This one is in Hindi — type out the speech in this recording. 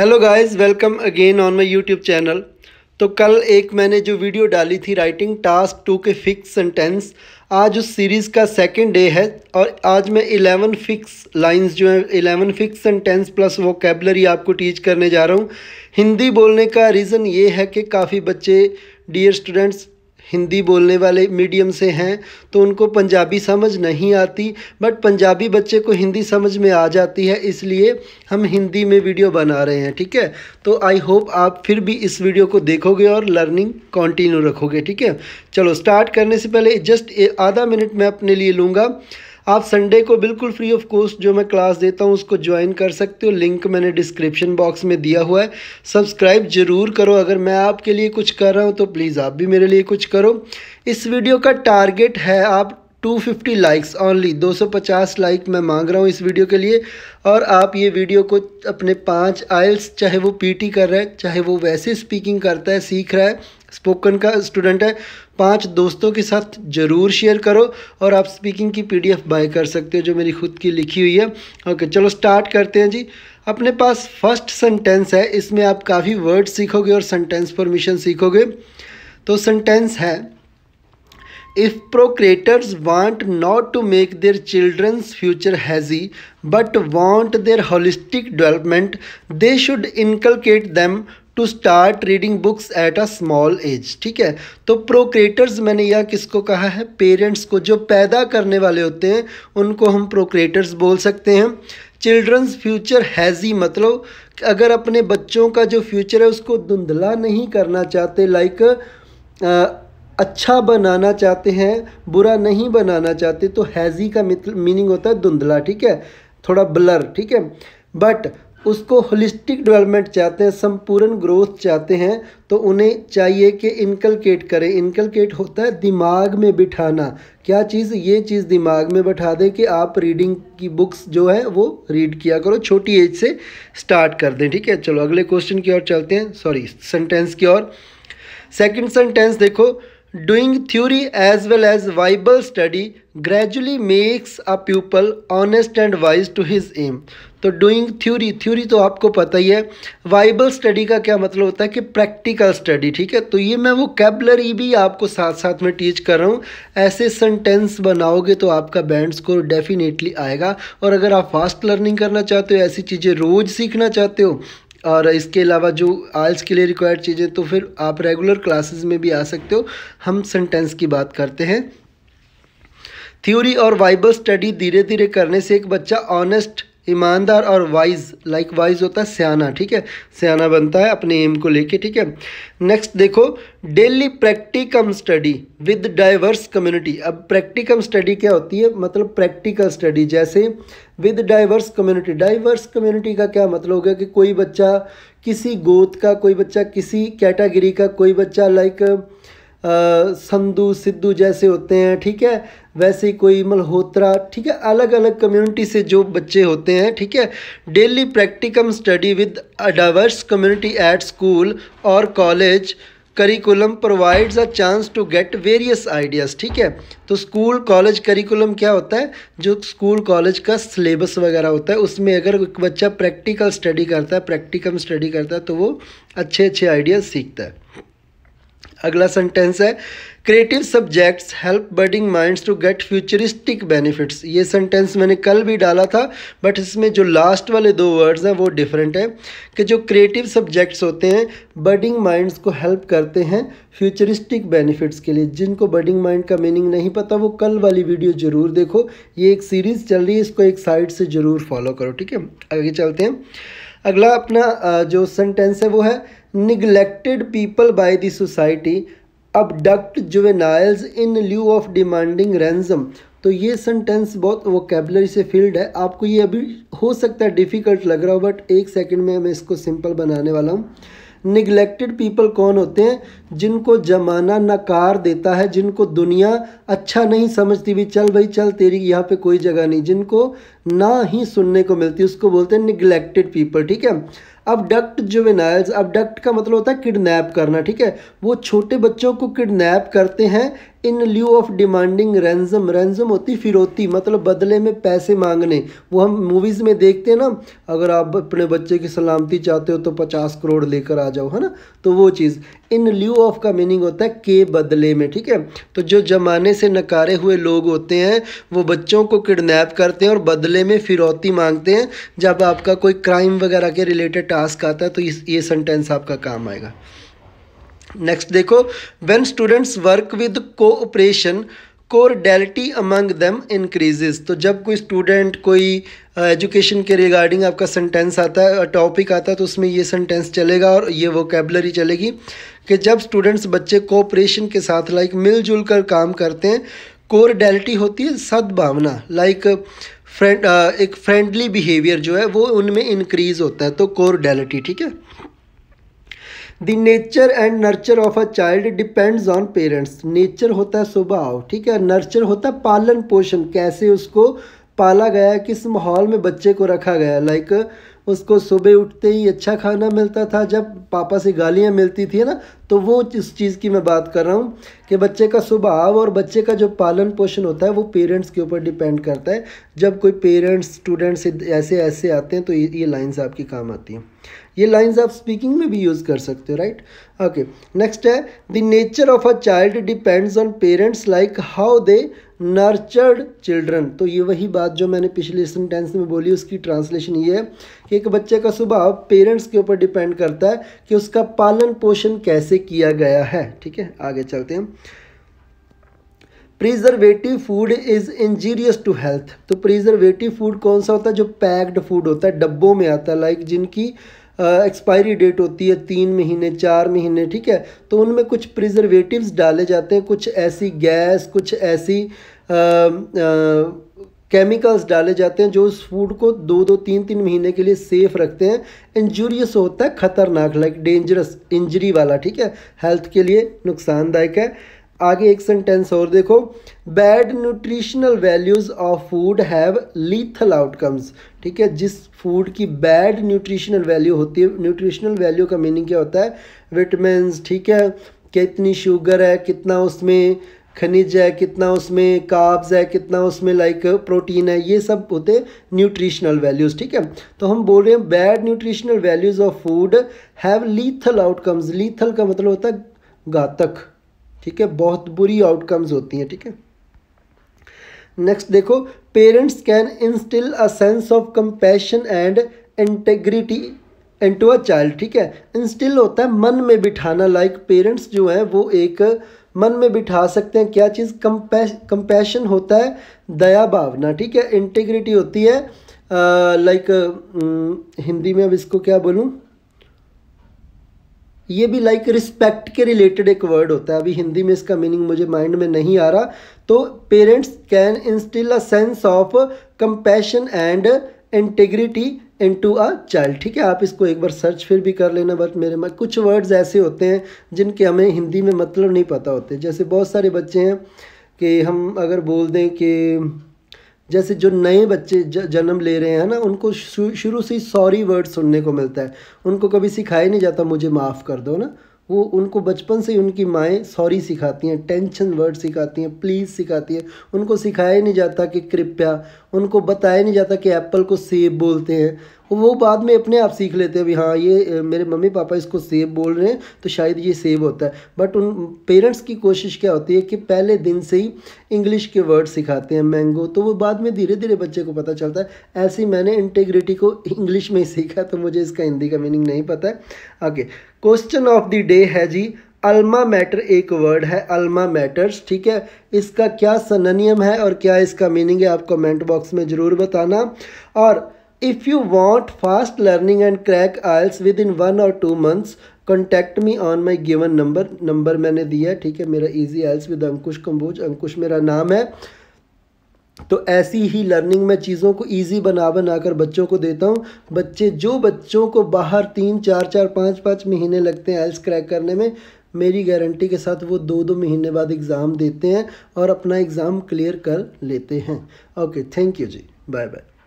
Hello guys welcome again on my YouTube channel तो कल एक मैंने जो वीडियो डाली थी राइटिंग टास्क टू के फिक्स सेंटेंस आज उस सीरीज़ का सेकंड डे है और आज मैं इलेवन फिक्स लाइंस जो है इलेवन फिक्स सेंटेंस प्लस वो कैबलरी आपको टीच करने जा रहा हूँ हिंदी बोलने का रीज़न ये है कि काफ़ी बच्चे डियर स्टूडेंट्स हिंदी बोलने वाले मीडियम से हैं तो उनको पंजाबी समझ नहीं आती बट पंजाबी बच्चे को हिंदी समझ में आ जाती है इसलिए हम हिंदी में वीडियो बना रहे हैं ठीक है तो आई होप आप फिर भी इस वीडियो को देखोगे और लर्निंग कंटिन्यू रखोगे ठीक है चलो स्टार्ट करने से पहले जस्ट आधा मिनट मैं अपने लिए लूँगा आप संडे को बिल्कुल फ्री ऑफ कॉस्ट जो मैं क्लास देता हूँ उसको ज्वाइन कर सकते हो लिंक मैंने डिस्क्रिप्शन बॉक्स में दिया हुआ है सब्सक्राइब ज़रूर करो अगर मैं आपके लिए कुछ कर रहा हूँ तो प्लीज़ आप भी मेरे लिए कुछ करो इस वीडियो का टारगेट है आप 250 लाइक्स ओनली 250 लाइक मैं मांग रहा हूँ इस वीडियो के लिए और आप ये वीडियो को अपने पांच आयल्स चाहे वो पीटी कर रहा है चाहे वो वैसे स्पीकिंग करता है सीख रहा है स्पोकन का स्टूडेंट है पांच दोस्तों के साथ ज़रूर शेयर करो और आप स्पीकिंग की पीडीएफ बाय कर सकते हो जो मेरी खुद की लिखी हुई है ओके चलो स्टार्ट करते हैं जी अपने पास फर्स्ट सेंटेंस है इसमें आप काफ़ी वर्ड सीखोगे और सेंटेंस फॉर्मेशन सीखोगे तो सेंटेंस है if procreators want not to make their children's future hazy but want their holistic development they should inculcate them to start reading books at a small age ठीक है तो प्रोक्रिएटर्स मैंने यह किसको कहा है पेरेंट्स को जो पैदा करने वाले होते हैं उनको हम प्रोक्रिएटर्स बोल सकते हैं चिल्ड्रंस फ्यूचर हैज़ी मतलब अगर अपने बच्चों का जो फ्यूचर है उसको धुंधला नहीं करना चाहते लाइक अच्छा बनाना चाहते हैं बुरा नहीं बनाना चाहते तो हैज़ी का मीनिंग होता है धुंधला ठीक है थोड़ा ब्लर ठीक है बट उसको होलिस्टिक डेवलपमेंट चाहते हैं संपूर्ण ग्रोथ चाहते हैं तो उन्हें चाहिए कि इनकलकेट करें इनकलकेट होता है दिमाग में बिठाना क्या चीज़ ये चीज़ दिमाग में बैठा दें कि आप रीडिंग की बुक्स जो है वो रीड किया करो छोटी एज से स्टार्ट कर दें ठीक है चलो अगले क्वेश्चन की ओर चलते हैं सॉरी सेंटेंस की ओर सेकंड सेंटेंस देखो Doing theory as well as Bible study gradually makes a pupil honest and wise to his aim. तो डूइंग थ्योरी थ्योरी तो आपको पता ही है वाइबल स्टडी का क्या मतलब होता है कि प्रैक्टिकल स्टडी ठीक है तो ये मैं वो कैबलरी भी आपको साथ साथ में टीच कर रहा हूँ ऐसे सेंटेंस बनाओगे तो आपका बैंड स्कोर डेफिनेटली आएगा और अगर आप फास्ट लर्निंग करना चाहते हो ऐसी चीज़ें रोज़ सीखना चाहते हो और इसके अलावा जो आयल्स के लिए रिक्वायर्ड चीज़ें तो फिर आप रेगुलर क्लासेस में भी आ सकते हो हम सेंटेंस की बात करते हैं थ्योरी और वाइबल स्टडी धीरे धीरे करने से एक बच्चा ऑनेस्ट ईमानदार और वाइज लाइक वाइज होता है सयाना ठीक है सयाना बनता है अपने एम को लेके ठीक है नेक्स्ट देखो daily practicum study with diverse community अब प्रैक्टिकम स्टडी क्या होती है मतलब प्रैक्टिकल स्टडी जैसे with diverse community diverse community का क्या मतलब हो गया कि कोई बच्चा किसी गोत का कोई बच्चा किसी कैटेगरी का कोई बच्चा लाइक like, संधु सिद्धू जैसे होते हैं ठीक है वैसे कोई मल्होत्रा ठीक है अलग अलग कम्युनिटी से जो बच्चे होते हैं ठीक है daily practicum study with diverse community at school और college curriculum provides a chance to get various ideas ठीक है तो स्कूल कॉलेज करिकुलम क्या होता है जो स्कूल कॉलेज का सिलेबस वगैरह होता है उसमें अगर बच्चा प्रैक्टिकल स्टडी करता है प्रैक्टिकम स्टडी करता है तो वो अच्छे अच्छे आइडियाज़ सीखता है अगला सेंटेंस है creative subjects help building minds to get futuristic benefits ये सेंटेंस मैंने कल भी डाला था बट इसमें जो लास्ट वाले दो वर्ड्स हैं वो डिफरेंट है कि जो क्रिएटिव सब्जेक्ट्स होते हैं बर्डिंग माइंड्स को हेल्प करते हैं फ्यूचरिस्टिक बेनिफिट्स के लिए जिनको बर्डिंग माइंड का मीनिंग नहीं पता वो कल वाली वीडियो ज़रूर देखो ये एक सीरीज़ चल रही है इसको एक साइड से ज़रूर फॉलो करो ठीक है आगे चलते हैं अगला अपना जो सेंटेंस है वो है neglected people by the society abduct juveniles in lieu of demanding ransom तो ये सेंटेंस बहुत वोकेबलरी से फील्ड है आपको ये अभी हो सकता है डिफ़िकल्ट लग रहा हो बट एक सेकंड में मैं इसको सिंपल बनाने वाला हूँ निगलेक्टेड पीपल कौन होते हैं जिनको जमाना नकार देता है जिनको दुनिया अच्छा नहीं समझती भी चल भाई चल तेरी यहाँ पे कोई जगह नहीं जिनको ना ही सुनने को मिलती उसको बोलते हैं निगलेक्टेड पीपल ठीक है अबडक्ट जुवेनाइल्स अबडक्ट का मतलब होता है किडनैप करना ठीक है वो छोटे बच्चों को किडनैप करते हैं इन ल्यू ऑफ डिमांडिंग रैनजम रैनजम होती फिरौती मतलब बदले में पैसे मांगने वो हम मूवीज़ में देखते हैं ना अगर आप अपने बच्चे की सलामती चाहते हो तो पचास करोड़ लेकर आ जाओ है ना तो वो चीज़ इन ल्यू ऑफ का मीनिंग होता है के बदले में ठीक है तो जो जमाने से नकारे हुए लोग होते हैं वो बच्चों को किडनैप करते हैं और बदले में फिरौती मांगते हैं जब आपका कोई क्राइम वगैरह के रिलेटेड टास्क आता है तो इस ये सेंटेंस आपका काम आएगा नेक्स्ट देखो when students work with cooperation cordiality among them increases तो जब कोई स्टूडेंट कोई एजुकेशन uh, के रिगार्डिंग आपका सेंटेंस आता है टॉपिक uh, आता है तो उसमें ये सेंटेंस चलेगा और ये वोकेबलरी चलेगी कि जब स्टूडेंट्स बच्चे कोऑपरेशन के साथ लाइक मिलजुल कर काम करते हैं कोरडेलिटी होती है सद्भावना लाइक फ्रेंड uh, एक फ्रेंडली बिहेवियर जो है वो उनमें इंक्रीज़ होता है तो कोरडेलिटी ठीक है the nature and nurture of a child depends on parents nature होता है स्वभाव ठीक है नर्चर होता है पालन पोषण कैसे उसको पाला गया किस माहौल में बच्चे को रखा गया लाइक लाइक उसको सुबह उठते ही अच्छा खाना मिलता था जब पापा से गालियाँ मिलती थी ना तो वो इस चीज़ की मैं बात कर रहा हूँ कि बच्चे का स्वभाव और बच्चे का जो पालन पोषण होता है वो पेरेंट्स के ऊपर डिपेंड करता है जब कोई पेरेंट्स स्टूडेंट्स ऐसे ऐसे आते हैं तो ये लाइन्स आपकी काम आती हैं ये लाइन्स आप स्पीकिंग में भी यूज़ कर सकते हो राइट ओके नेक्स्ट है the nature of a child depends on parents like how they nurtured children तो ये वही बात जो मैंने पिछले सेंटेंस में बोली उसकी ट्रांसलेशन ये है कि एक बच्चे का स्वभाव पेरेंट्स के ऊपर डिपेंड करता है कि उसका पालन पोषण कैसे से किया गया है ठीक है आगे चलते हैं preservative food is injurious to health तो प्रिजर्वेटिव फूड कौन सा होता है जो पैक्ड फूड होता है डब्बों में आता है लाइक जिनकी एक्सपायरी uh, डेट होती है तीन महीने चार महीने ठीक है तो उनमें कुछ प्रिजर्वेटिव्स डाले जाते हैं कुछ ऐसी गैस कुछ ऐसी uh, uh, केमिकल्स डाले जाते हैं जो उस फूड को दो दो तीन तीन महीने के लिए सेफ रखते हैं इंजूरियस होता है खतरनाक लाइक डेंजरस इंजरी वाला ठीक है हेल्थ के लिए नुकसानदायक है आगे एक सेंटेंस और देखो bad nutritional values of food have lethal outcomes ठीक है जिस फूड की बैड न्यूट्रिशनल वैल्यू होती है न्यूट्रिशनल वैल्यू का मीनिंग क्या होता है विटमिन ठीक है कितनी शुगर है कितना उसमें खनिज है कितना उसमें काब्स है कितना उसमें लाइक प्रोटीन है ये सब होते हैं न्यूट्रिशनल वैल्यूज़ ठीक है तो हम बोल रहे हैं bad nutritional values of food have lethal outcomes lethal का मतलब होता है घातक ठीक है बहुत बुरी आउटकम्स होती हैं ठीक है नेक्स्ट देखो parents can instil a sense of compassion and integrity to a child ठीक है इंस्टिल होता है मन में बिठाना लाइक like पेरेंट्स जो हैं वो एक मन में बिठा सकते हैं क्या चीज़ कंपै कंपैशन होता है दया भावना ठीक है इंटीग्रिटी होती है लाइक हिंदी में अब इसको क्या बोलूँ ये भी लाइक like रिस्पेक्ट के रिलेटेड एक वर्ड होता है अभी हिंदी में इसका मीनिंग मुझे माइंड में नहीं आ रहा तो parents can instil a sense of compassion and integrity into a child ठीक है आप इसको एक बार सर्च फिर भी कर लेना बट मेरे में कुछ वर्ड्स ऐसे होते हैं जिनके हमें हिंदी में मतलब नहीं पता होते जैसे बहुत सारे बच्चे हैं कि हम अगर बोल दें कि जैसे जो नए बच्चे जन्म ले रहे हैं ना उनको शुरू से ही सॉरी वर्ड सुनने को मिलता है उनको कभी सिखाया नहीं जाता मुझे माफ़ कर दो ना वो उनको बचपन से उनकी माएँ सॉरी सिखाती हैं टेंशन वर्ड सिखाती हैं प्लीज़ सिखाती हैं उनको सिखाया नहीं जाता कि कृपया उनको बताया नहीं जाता कि एप्पल को सेब बोलते हैं तो वो बाद में अपने आप सीख लेते हैं भी हाँ ये मेरे मम्मी पापा इसको सेब बोल रहे हैं तो शायद ये सेब होता है बट उन पेरेंट्स की कोशिश क्या होती है कि पहले दिन से ही इंग्लिश के वर्ड सिखाते हैं मैंगो तो वो बाद में धीरे धीरे बच्चे को पता चलता है ऐसे ही मैंने इंटेग्रिटी को इंग्लिश में ही सीखा तो मुझे इसका हिंदी का मीनिंग नहीं पता है आगे क्वेश्चन ऑफ द डे है जी अल्मा मैटर एक वर्ड है अल्मा मैटर्स ठीक है इसका क्या सननियम है और क्या इसका मीनिंग है आप कमेंट बॉक्स में ज़रूर बताना और If you want fast learning and crack IELTS within one or two months, contact me on my given number number मैंने दिया है ठीक है मेरा ईजी एल्स विद अंकुश कंबोज अंकुश मेरा नाम है तो ऐसी ही लर्निंग में चीज़ों को इजी बना बना कर बच्चों को देता हूँ बच्चे जो बच्चों को बाहर तीन चार चार पाँच पाँच महीने लगते हैं आइल्स क्रैक करने में मेरी गारंटी के साथ वो दो दो महीने बाद एग्ज़ाम देते हैं और अपना एग्ज़ाम क्लियर कर लेते हैं ओके थैंक यू जी बाय बाय